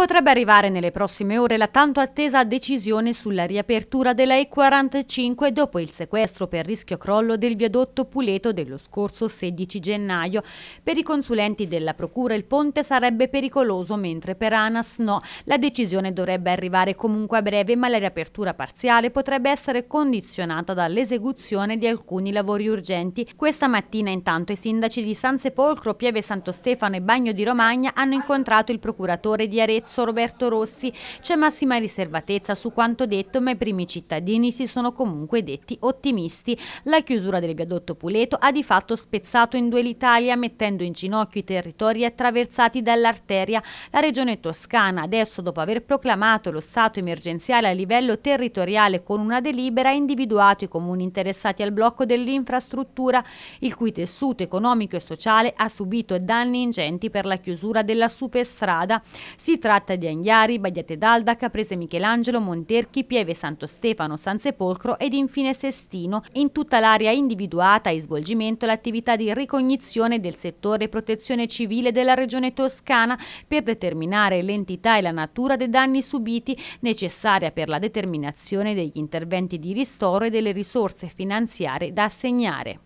Potrebbe arrivare nelle prossime ore la tanto attesa decisione sulla riapertura della E45 dopo il sequestro per rischio crollo del viadotto Puleto dello scorso 16 gennaio. Per i consulenti della Procura il ponte sarebbe pericoloso, mentre per ANAS no. La decisione dovrebbe arrivare comunque a breve, ma la riapertura parziale potrebbe essere condizionata dall'esecuzione di alcuni lavori urgenti. Questa mattina intanto i sindaci di San Sepolcro, Pieve Santo Stefano e Bagno di Romagna hanno incontrato il procuratore di Arezzo Palazzo Roberto Rossi. C'è massima riservatezza su quanto detto, ma i primi cittadini si sono comunque detti ottimisti. La chiusura del viadotto Puleto ha di fatto spezzato in due l'Italia, mettendo in ginocchio i territori attraversati dall'arteria. La regione toscana, adesso dopo aver proclamato lo stato emergenziale a livello territoriale con una delibera, ha individuato i comuni interessati al blocco dell'infrastruttura, il cui tessuto economico e sociale ha subito danni ingenti per la chiusura della superstrada. Si tratta Fratta di Anghiari, Bagliate d'Alda, Caprese Michelangelo, Monterchi, Pieve Santo Stefano, San Sepolcro ed infine Sestino, in tutta l'area individuata in svolgimento l'attività di ricognizione del settore protezione civile della regione toscana per determinare l'entità e la natura dei danni subiti necessaria per la determinazione degli interventi di ristoro e delle risorse finanziarie da assegnare.